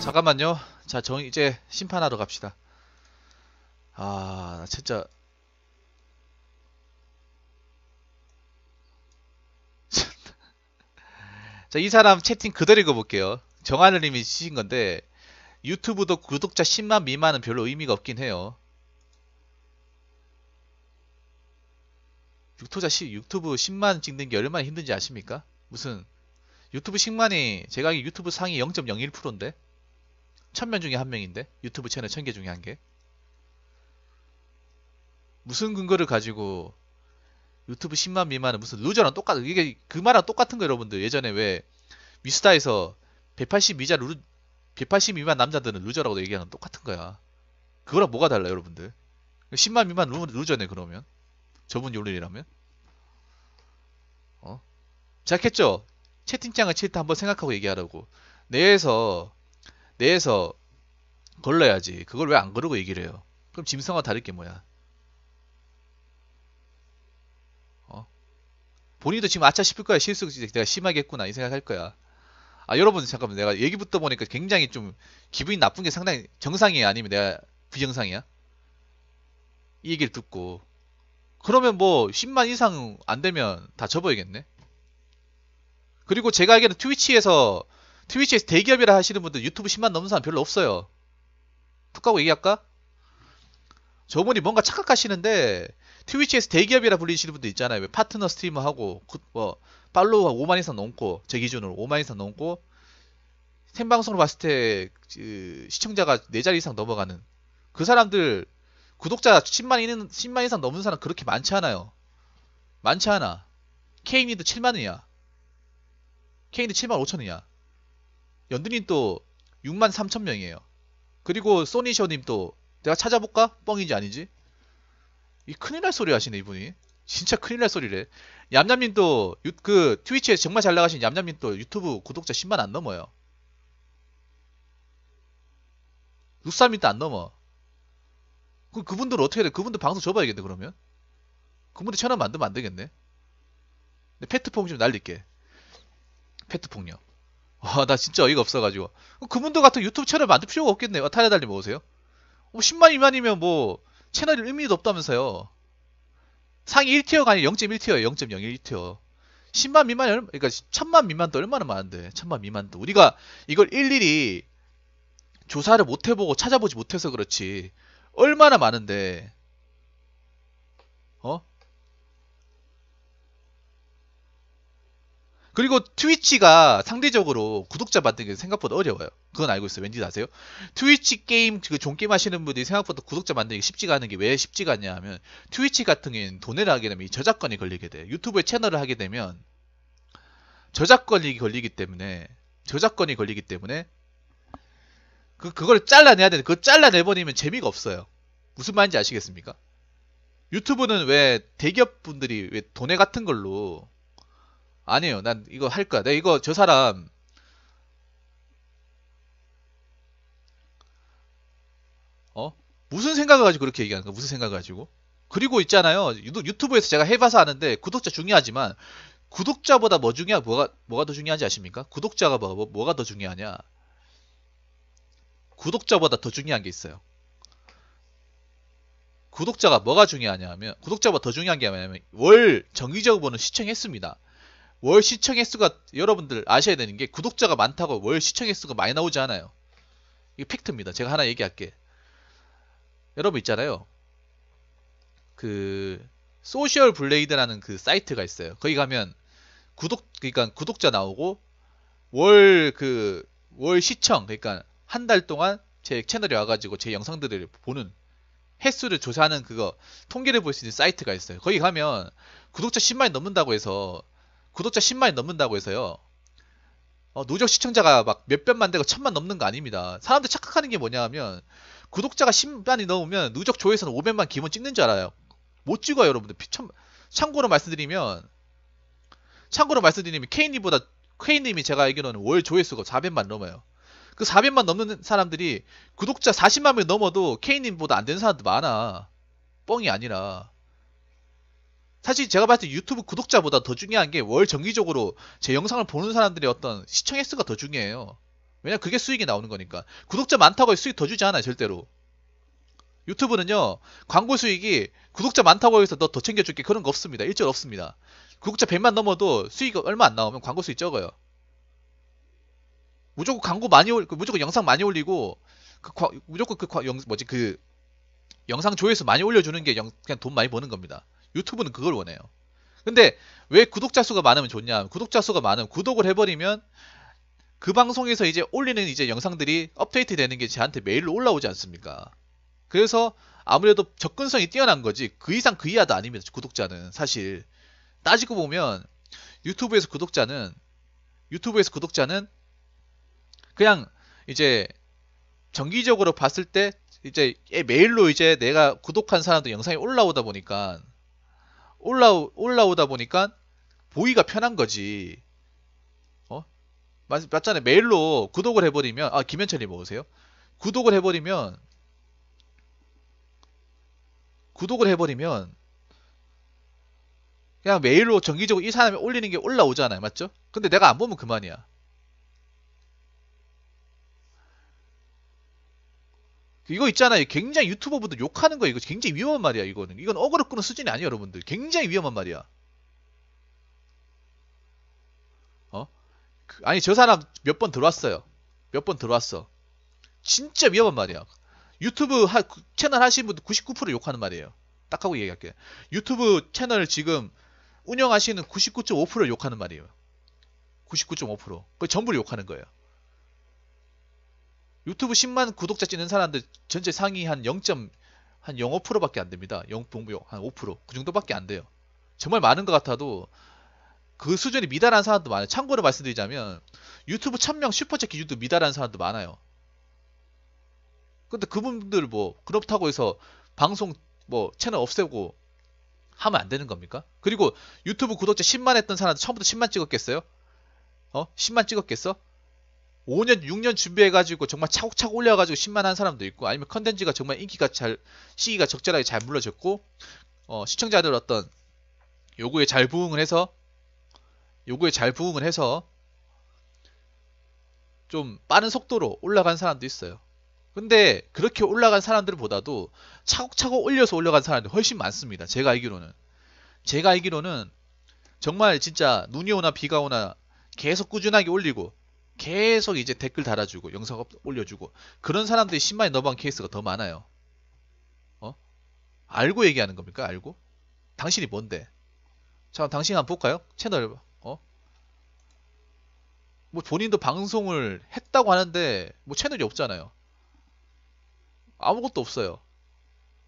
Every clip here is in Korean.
잠깐만요. 자, 정 이제 심판하러 갑시다. 아, 나 진짜 자, 이 사람 채팅 그대로 읽어볼게요. 정하늘님이 지신 건데 유튜브도 구독자 10만 미만은 별로 의미가 없긴 해요. 유튜자 10, 유튜브 10만 찍는 게 얼마나 힘든지 아십니까? 무슨 유튜브 10만이 제가 유튜브 상위 0.01%인데 1000명 중에 한 명인데 유튜브 채널 1000개 중에 한 개. 무슨 근거를 가지고 유튜브 10만 미만은 무슨 루저랑 똑같은 이게 그 말랑 똑같은 거 여러분들 예전에 왜 위스타에서 1 8 2자루180만 남자들은 루저라고 얘기하는 건 똑같은 거야. 그거랑 뭐가 달라 요 여러분들? 10만 미만 루, 루저네 그러면 저분 요리라면 어? 시작죠 채팅창을 칠 때 한번 생각하고 얘기하라고 내에서 내에서 걸러야지. 그걸 왜 안 걸고 얘기를 해요? 그럼 짐승과 다를 게 뭐야? 어? 본인도 지금 아차 싶을 거야. 실수 내가 심하겠구나이 생각할 거야. 아 여러분 잠깐만 내가 얘기부터 보니까 굉장히 좀 기분이 나쁜 게 상당히 정상이야 아니면 내가 부정상이야이 얘기를 듣고 그러면 뭐 10만 이상 안 되면 다 접어야겠네. 그리고 제가 알기로는 트위치에서 트위치에서 대기업이라 하시는 분들 유튜브 10만 넘는 사람 별로 없어요. 툭 하고 얘기할까? 저분이 뭔가 착각하시는데 트위치에서 대기업이라 불리시는 분들 있잖아요. 파트너 스트리머 하고 뭐 팔로우가 5만 이상 넘고 제 기준으로 5만 이상 넘고 생방송으로 봤을 때그 시청자가 4자리 이상 넘어가는 그 사람들 구독자 10만, 있는, 10만 이상 넘는 사람 그렇게 많지 않아요. 많지 않아. 케인이도 7만이야. 케인도 7만 5천이야. 연드님또 6만 3천 명이에요. 그리고 소니셔님 또 내가 찾아볼까? 뻥인지 아닌지? 이 큰일 날 소리 하시네 이분이. 진짜 큰일 날 소리래. 얌얌님 또그 트위치에 정말 잘 나가신 얌얌님 또 유튜브 구독자 10만 안 넘어요. 루3이 또안 넘어. 그 그분들 어떻게 해야 돼? 그분들 방송 접어야겠네 그러면. 그분들 채널 만들면 안 되겠네. 근데 페트폭 좀 날릴게. 페트폭력. 와, 아, 나 진짜 어이가 없어가지고. 그분도 같은 유튜브 채널 만들 필요가 없겠네요. 타레달님 어, 오세요. 뭐 10만 미만이면 뭐 채널이 의미도 없다면서요. 상위 1티어가 아니라 0.1티어예요. 0.01티어. 10만 미만이 얼마, 그러니까 1000만 미만도 얼마나 많은데. 1000만 미만도. 우리가 이걸 일일이 조사를 못 해보고 찾아보지 못해서 그렇지. 얼마나 많은데. 어? 그리고 트위치가 상대적으로 구독자 만드는 게 생각보다 어려워요. 그건 알고 있어요. 왠지 아세요? 트위치 게임, 그 종게임 하시는 분들이 생각보다 구독자 만들게 쉽지가 않은 게 왜 쉽지가 않냐 하면 트위치 같은 경우에는 돈을 하게 되면 이 저작권이 걸리게 돼. 유튜브에 채널을 하게 되면 저작권이 걸리기 때문에 저작권이 걸리기 때문에 그, 그걸 잘라내야 되는데 그거 잘라내버리면 재미가 없어요. 무슨 말인지 아시겠습니까? 유튜브는 왜 대기업분들이 왜 돈에 같은 걸로 아니에요. 난 이거 할 거야. 내가 이거 저 사람 어? 무슨 생각을 가지고 그렇게 얘기하는 거야? 무슨 생각을 가지고? 그리고 있잖아요. 유튜브에서 제가 해봐서 아는데 구독자 중요하지만 구독자보다 뭐 중요하 뭐가 뭐가 더 중요한지 아십니까? 구독자가 뭐, 뭐 뭐가 더 중요하냐? 구독자보다 더 중요한 게 있어요. 구독자가 뭐가 중요하냐 하면 구독자보다 더 중요한 게 뭐냐면 월 정기적으로 보는 시청 했습니다. 월 시청 횟수가 여러분들 아셔야 되는 게 구독자가 많다고 월 시청 횟수가 많이 나오지 않아요. 이게 팩트입니다. 제가 하나 얘기할게. 여러분 있잖아요. 그 소셜 블레이드라는 그 사이트가 있어요. 거기 가면 구독 그러니까 구독자 나오고 월 그월 그 월 시청 그러니까 한 달 동안 제 채널에 와가지고 제 영상들을 보는 횟수를 조사하는 그거 통계를 볼 수 있는 사이트가 있어요. 거기 가면 구독자 10만이 넘는다고 해서 구독자 10만이 넘는다고 해서요. 어, 누적 시청자가 막 몇백만 되고 천만 넘는 거 아닙니다. 사람들 착각하는 게 뭐냐 하면 구독자가 10만이 넘으면 누적 조회수는 500만 기본 찍는 줄 알아요. 못 찍어요, 여러분들. 참, 참고로 말씀드리면 참고로 말씀드리면 케이님보다 케이님이 제가 알기로는 월 조회수가 400만 넘어요. 그 400만 넘는 사람들이 구독자 40만 명 넘어도 케이님보다 안 되는 사람도 많아. 뻥이 아니라. 사실 제가 봤을 때 유튜브 구독자보다 더 중요한 게 월 정기적으로 제 영상을 보는 사람들의 어떤 시청 횟수가 더 중요해요. 왜냐 그게 수익이 나오는 거니까. 구독자 많다고 수익 더 주지 않아요, 절대로. 유튜브는요, 광고 수익이 구독자 많다고 해서 너 더 챙겨줄게 그런 거 없습니다. 일절 없습니다. 구독자 100만 넘어도 수익이 얼마 안 나오면 광고 수익 적어요. 무조건 광고 많이 올, 무조건 영상 많이 올리고, 그 무조건 그 영, 뭐지, 그 영상 조회수 많이 올려주는 게 영, 그냥 돈 많이 버는 겁니다. 유튜브는 그걸 원해요. 근데 왜 구독자 수가 많으면 좋냐? 구독자 수가 많으면 구독을 해버리면 그 방송에서 이제 올리는 이제 영상들이 업데이트 되는 게 저한테 메일로 올라오지 않습니까? 그래서 아무래도 접근성이 뛰어난 거지 그 이상 그 이하도 아닙니다. 구독자는 사실 따지고 보면 유튜브에서 구독자는 유튜브에서 구독자는 그냥 이제 정기적으로 봤을 때 이제 메일로 이제 내가 구독한 사람도 영상이 올라오다 보니까 올라오, 올라오다 보니까 보기가 편한 거지. 어? 맞, 맞잖아요. 메일로 구독을 해버리면, 아, 김현철님 모으세요 구독을 해버리면, 구독을 해버리면, 그냥 메일로 정기적으로 이 사람이 올리는 게 올라오잖아요. 맞죠? 근데 내가 안 보면 그만이야. 이거 있잖아요. 굉장히 유튜버분들 욕하는 거예요. 이거 굉장히 위험한 말이야, 이거는. 이건 억울로 끄는 수준이 아니에요, 여러분들. 굉장히 위험한 말이야. 어? 그, 아니, 저 사람 몇 번 들어왔어요. 몇 번 들어왔어. 진짜 위험한 말이야. 유튜브 하, 채널 하신 분들 99% 욕하는 말이에요. 딱 하고 얘기할게. 유튜브 채널 지금 운영하시는 99.5%를 욕하는 말이에요. 99.5%. 그 전부를 욕하는 거예요. 유튜브 10만 구독자 찍는 사람들 전체 상위 한 0. 한 0.5%밖에 안 됩니다. 0.05%. 그 정도밖에 안 돼요. 정말 많은 것 같아도 그 수준이 미달한 사람도 많아요. 참고로 말씀드리자면 유튜브 1000명 슈퍼챗 기준도 미달한 사람도 많아요. 근데 그분들 뭐 그렇다고 해서 방송 뭐 채널 없애고 하면 안 되는 겁니까? 그리고 유튜브 구독자 10만 했던 사람도 처음부터 10만 찍었겠어요? 어? 10만 찍었겠어? 5년, 6년 준비해가지고 정말 차곡차곡 올려가지고 10만한 사람도 있고 아니면 컨텐츠가 정말 인기가 잘 시기가 적절하게 잘 물러졌고 어, 시청자들 어떤 요구에 잘 부응을 해서 요구에 잘 부응을 해서 좀 빠른 속도로 올라간 사람도 있어요. 근데 그렇게 올라간 사람들보다도 차곡차곡 올려서 올라간 사람들이 훨씬 많습니다. 제가 알기로는 제가 알기로는 정말 진짜 눈이 오나 비가 오나 계속 꾸준하게 올리고 계속 이제 댓글 달아주고 영상 올려주고 그런 사람들이 10만이 넘어간 케이스가 더 많아요. 어? 알고 얘기하는 겁니까? 알고? 당신이 뭔데? 자, 당신 한번 볼까요? 채널 어? 뭐 본인도 방송을 했다고 하는데 뭐 채널이 없잖아요. 아무것도 없어요.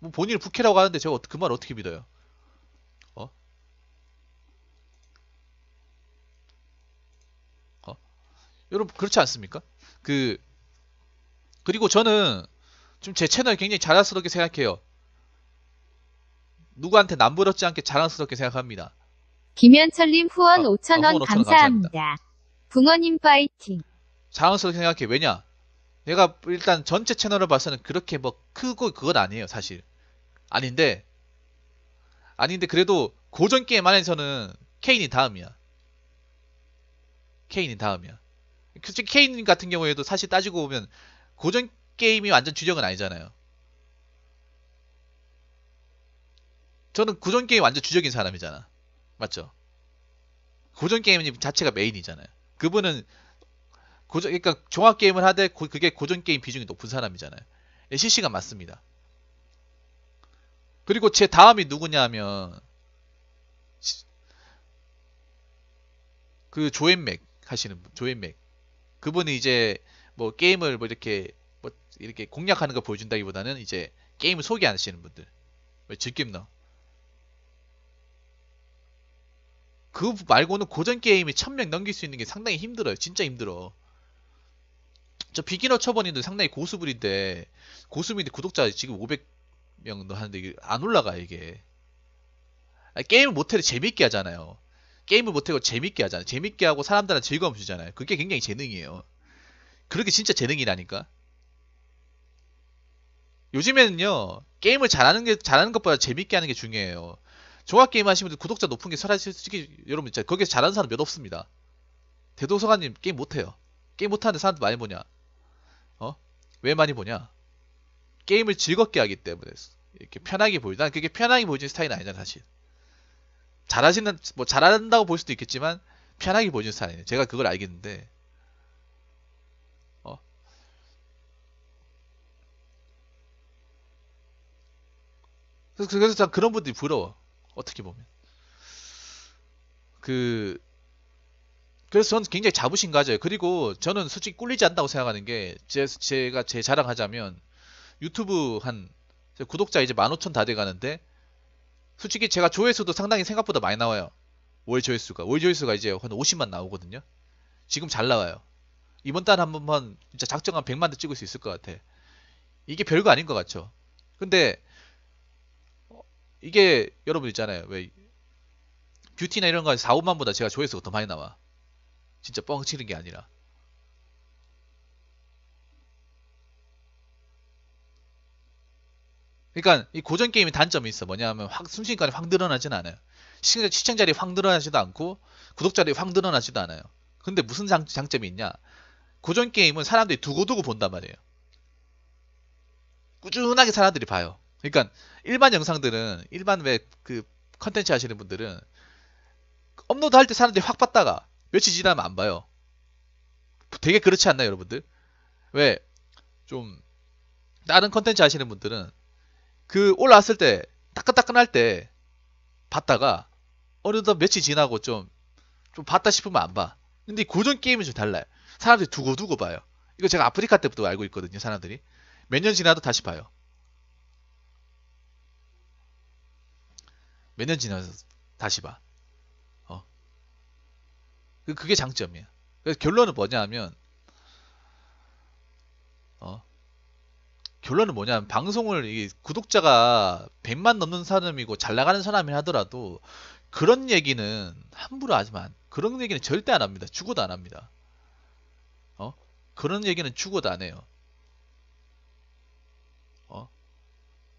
뭐 본인을 부캐라고 하는데 제가 그말 어떻게 믿어요? 여러분 그렇지 않습니까? 그 그리고 저는 좀 제 채널 굉장히 자랑스럽게 생각해요. 누구한테 남부럽지 않게 자랑스럽게 생각합니다. 김현철님 후원 아, 5천원 아, 감사합니다. 감사 붕어님 파이팅. 자랑스럽게 생각해. 왜냐? 내가 일단 전체 채널을 봐서는 그렇게 뭐 크고 그건 아니에요, 사실. 아닌데, 아닌데 그래도 고전 게임 안에서는 케인이 다음이야. 케인이 다음이야. 솔직히 케인 같은 경우에도 사실 따지고 보면 고전 게임이 완전 주력은 아니잖아요. 저는 고전 게임 완전 주적인 사람이잖아. 맞죠? 고전 게임 자체가 메인이잖아요. 그분은 고전 그러니까 종합 게임을 하되 고, 그게 고전 게임 비중이 높은 사람이잖아요. 예, 실시간 맞습니다. 그리고 제 다음이 누구냐면 그 조앤맥 하시는 분, 조앤맥 그분이 이제 뭐 게임을 뭐 이렇게 뭐 이렇게 공략하는 걸 보여준다기보다는 이제 게임을 소개 하시는 분들 즐깁나그 말고는 고전 게임이 1000명 넘길 수 있는 게 상당히 힘들어요 진짜 힘들어 저 비기너 처번인도 상당히 고수분인데 고수분인데 구독자 지금 500명도 하는데 안 올라가 이게 게임을 못해도 재밌게 하잖아요 게임을 못하고 재밌게 하잖아 재밌게 하고 사람들한테 즐거움 주잖아요. 그게 굉장히 재능이에요. 그렇게 진짜 재능이라니까. 요즘에는요 게임을 잘하는 게 잘하는 것보다 재밌게 하는 게 중요해요. 종합 게임 하시면 구독자 높은 게 사실 솔직히 여러분 진짜 거기서 잘하는 사람 몇 없습니다. 대도서관님 게임 못해요. 게임 못하는데 사람들 많이 보냐? 어? 왜 많이 보냐? 게임을 즐겁게 하기 때문에 이렇게 편하게 보이죠. 난 그게 편하게 보이는 스타일은 아니잖아 사실. 잘하시는 뭐 잘한다고 볼 수도 있겠지만 편하게 보는 스타일이에요. 제가 그걸 알겠는데 어. 그래서, 그래서 참 그런 분들이 부러워. 어떻게 보면 그 그래서 저는 굉장히 자부심 가져요. 그리고 저는 솔직히 꿀리지 않다고 생각하는 게 제, 제가 제 자랑하자면 유튜브 한 구독자 이제 15,000 다 돼가는데 솔직히 제가 조회수도 상당히 생각보다 많이 나와요. 월 조회수가. 월 조회수가 이제 한 50만 나오거든요. 지금 잘 나와요. 이번 달 한 번만 진짜 작정 한 100만 도 찍을 수 있을 것 같아. 이게 별거 아닌 것 같죠. 근데 이게 여러분 있잖아요. 왜 뷰티나 이런 거 4, 5만보다 제가 조회수가 더 많이 나와. 진짜 뻥치는 게 아니라. 그러니까 이 고전 게임의 단점이 있어. 뭐냐면 확 순식간에 확 늘어나진 않아요. 시청자들이 확 늘어나지도 않고 구독자들이 확 늘어나지도 않아요. 근데 무슨 장, 장점이 있냐? 고전 게임은 사람들이 두고두고 본단 말이에요. 꾸준하게 사람들이 봐요. 그러니까 일반 영상들은 일반 왜 그 컨텐츠 하시는 분들은 업로드 할 때 사람들이 확 봤다가 며칠 지나면 안 봐요. 되게 그렇지 않나요, 여러분들? 왜 좀 다른 컨텐츠 하시는 분들은 그 올라왔을 때 따끈따끈할 때 봤다가 어느덧 며칠 지나고 좀 좀 봤다 싶으면 안 봐. 근데 고전 게임은 좀 달라요. 사람들이 두고두고 봐요. 이거 제가 아프리카 때부터 알고 있거든요, 사람들이. 몇 년 지나도 다시 봐요. 몇 년 지나서 다시 봐. 어. 그, 그게 장점이야. 그래서 결론은 뭐냐 하면 결론은 뭐냐면 방송을 이 구독자가 100만 넘는 사람이고 잘 나가는 사람이 하더라도 그런 얘기는 함부로 하지만 그런 얘기는 절대 안 합니다. 죽어도 안 합니다. 어? 그런 얘기는 죽어도 안 해요. 어?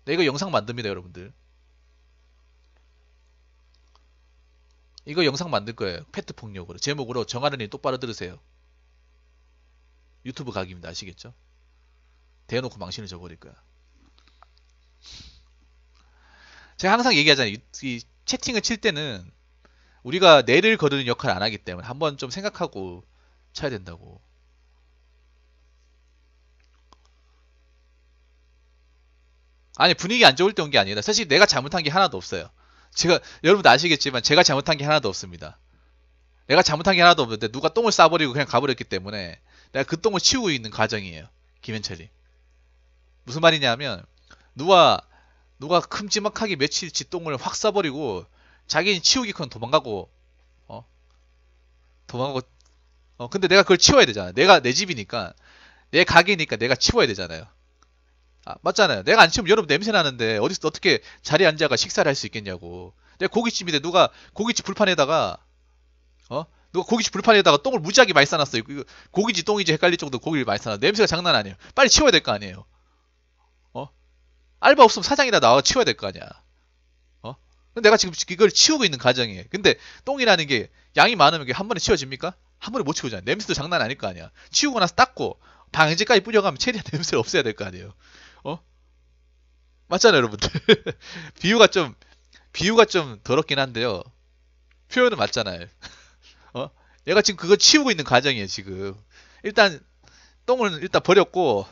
네, 이거 영상 만듭니다, 여러분들. 이거 영상 만들 거예요. 페트 폭력으로 제목으로 정하는 일 똑바로 들으세요. 유튜브 각입니다. 아시겠죠? 대놓고 망신을 져버릴 거야. 제가 항상 얘기하잖아요. 이 채팅을 칠 때는 우리가 뇌를 거르는 역할을 안 하기 때문에 한번 좀 생각하고 쳐야 된다고. 아니 분위기 안 좋을 때 온 게 아니라 사실 내가 잘못한 게 하나도 없어요. 제가 여러분도 아시겠지만 제가 잘못한 게 하나도 없습니다. 내가 잘못한 게 하나도 없는데 누가 똥을 싸버리고 그냥 가버렸기 때문에 내가 그 똥을 치우고 있는 과정이에요. 김현철이. 무슨 말이냐면 누가 누가 큼지막하게 며칠 지똥을 확 싸버리고 자기는 치우기컨 도망가고 어 도망가고 어 근데 내가 그걸 치워야 되잖아 내가 내 집이니까 내 가게니까 내가 치워야 되잖아요 아, 맞잖아요 내가 안 치우면 여러분 냄새 나는데 어디서 어떻게 자리에 앉아가 식사를 할 수 있겠냐고 내가 고깃집인데 누가 고깃집 불판에다가 어 누가 고깃집 불판에다가 똥을 무지하게 많이 싸놨어 이거 고깃집 똥이지 헷갈릴 정도 고기를 많이 싸놨 어 냄새가 장난 아니에요 빨리 치워야 될 거 아니에요 알바 없으면 사장이나 나와 치워야 될 거 아니야. 어? 내가 지금 이걸 치우고 있는 과정이에요. 근데 똥이라는 게 양이 많으면 이게 한 번에 치워집니까? 한 번에 못 치우잖아. 냄새도 장난 아닐 거 아니야. 치우고 나서 닦고 방향제까지 뿌려가면 체리한 냄새를 없애야 될 거 아니에요. 어? 맞잖아요, 여러분들. 비유가 좀 비유가 좀 더럽긴 한데요. 표현은 맞잖아요. 어? 얘가 지금 그거 치우고 있는 과정이에요, 지금. 일단 똥을 일단 버렸고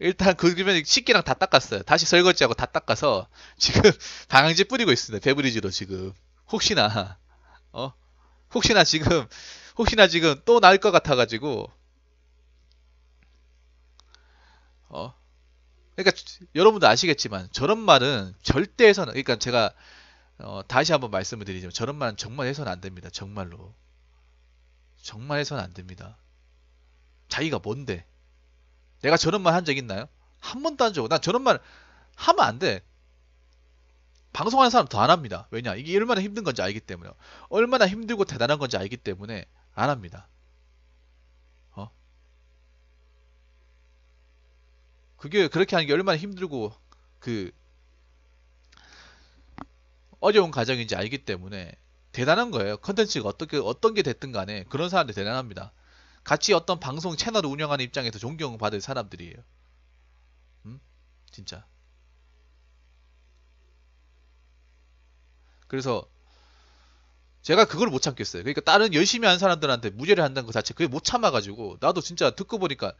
일단 그러면 식기랑 다 닦았어요. 다시 설거지하고 다 닦아서 지금 방향제 뿌리고 있습니다. 베브리지로 지금 혹시나 어 혹시나 지금 혹시나 지금 또 나을 것 같아가지고 어 그러니까 여러분도 아시겠지만 저런 말은 절대 해서는 그러니까 제가 어, 다시 한번 말씀을 드리지만 저런 말은 정말 해서는 안 됩니다. 정말로 정말 해서는 안 됩니다. 자기가 뭔데 내가 저런 말 한 적 있나요? 한 번도 안 적. 난 저런 말 하면 안 돼. 방송하는 사람 더 안 합니다. 왜냐? 이게 얼마나 힘든 건지 알기 때문에. 얼마나 힘들고 대단한 건지 알기 때문에 안 합니다. 어? 그게 그렇게 하는 게 얼마나 힘들고 그 어려운 과정인지 알기 때문에 대단한 거예요. 컨텐츠가 어떻게 어떤 게 됐든 간에 그런 사람들 대단합니다. 같이 어떤 방송 채널을 운영하는 입장에서 존경받을 사람들이에요. 음? 진짜. 그래서 제가 그걸 못 참겠어요. 그러니까 다른 열심히 한 사람들한테 무죄를 한다는 것 자체 그게 못 참아가지고 나도 진짜 듣고 보니까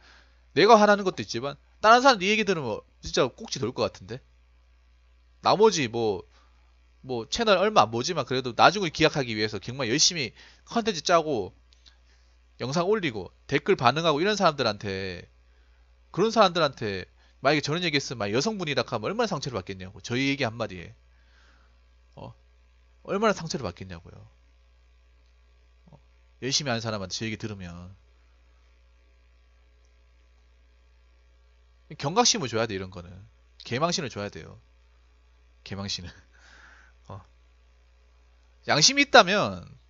내가 하라는 것도 있지만 다른 사람 이 얘기 들으면 진짜 꼭지 돌 것 같은데 나머지 뭐뭐 뭐 채널 얼마 안 보지만 그래도 나중에 기약하기 위해서 정말 열심히 컨텐츠 짜고 영상 올리고 댓글 반응하고 이런 사람들한테 그런 사람들한테 만약에 저런 얘기했으면 여성분이라 하면 얼마나 상처를 받겠냐고 저희 얘기 한마디에 어? 얼마나 상처를 받겠냐고요 어? 열심히 하는 사람한테 저 얘기 들으면 경각심을 줘야 돼 이런 거는 개망신을 줘야 돼요 개망신은 어. 양심이 있다면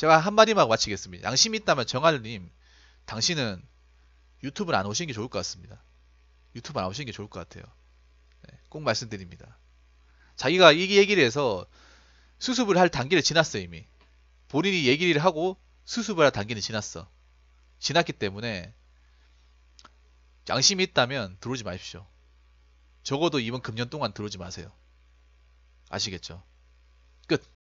제가 한마디만 마치겠습니다. 양심이 있다면 정할님, 당신은 유튜브를 안 오시는 게 좋을 것 같습니다. 유튜브 안 오시는 게 좋을 것 같아요. 네, 꼭 말씀드립니다. 자기가 이 얘기를 해서 수습을 할 단계를 지났어요, 이미. 본인이 얘기를 하고 수습을 할 단계는 지났어. 지났기 때문에 양심이 있다면 들어오지 마십시오. 적어도 이번 금년 동안 들어오지 마세요. 아시겠죠? 끝.